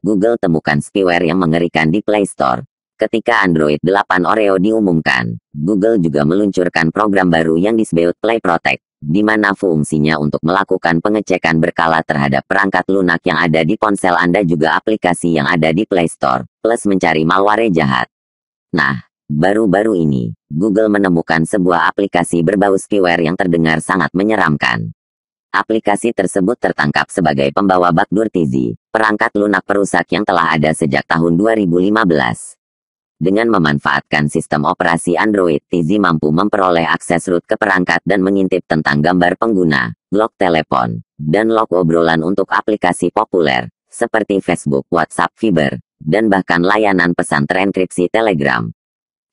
Google temukan spyware yang mengerikan di Play Store. Ketika Android 8 Oreo diumumkan, Google juga meluncurkan program baru yang disebut Play Protect, di mana fungsinya untuk melakukan pengecekan berkala terhadap perangkat lunak yang ada di ponsel Anda juga aplikasi yang ada di Play Store, plus mencari malware jahat. Nah, baru-baru ini, Google menemukan sebuah aplikasi berbau spyware yang terdengar sangat menyeramkan. Aplikasi tersebut tertangkap sebagai pembawa bak TIZI, perangkat lunak perusak yang telah ada sejak tahun 2015. Dengan memanfaatkan sistem operasi Android, Tizi mampu memperoleh akses root ke perangkat dan mengintip tentang gambar pengguna, log telepon, dan log obrolan untuk aplikasi populer, seperti Facebook, WhatsApp, Fiber, dan bahkan layanan pesan terenkripsi Telegram.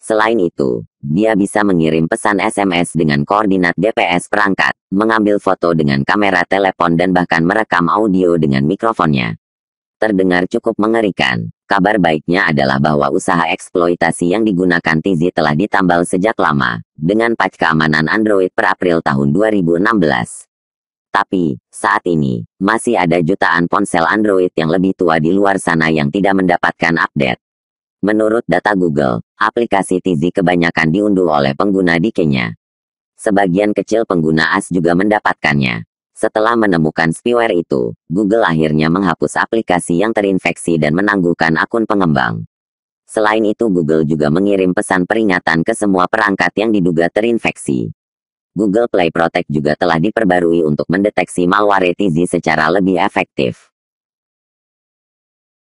Selain itu, dia bisa mengirim pesan SMS dengan koordinat GPS perangkat, mengambil foto dengan kamera telepon dan bahkan merekam audio dengan mikrofonnya. Terdengar cukup mengerikan. Kabar baiknya adalah bahwa usaha eksploitasi yang digunakan Tizi telah ditambal sejak lama, dengan patch keamanan Android per April tahun 2016. Tapi, saat ini, masih ada jutaan ponsel Android yang lebih tua di luar sana yang tidak mendapatkan update. Menurut data Google, aplikasi Tizi kebanyakan diunduh oleh pengguna di Kenya. Sebagian kecil pengguna AS juga mendapatkannya. Setelah menemukan spyware itu, Google akhirnya menghapus aplikasi yang terinfeksi dan menangguhkan akun pengembang. Selain itu Google juga mengirim pesan peringatan ke semua perangkat yang diduga terinfeksi. Google Play Protect juga telah diperbarui untuk mendeteksi malware Tizi secara lebih efektif.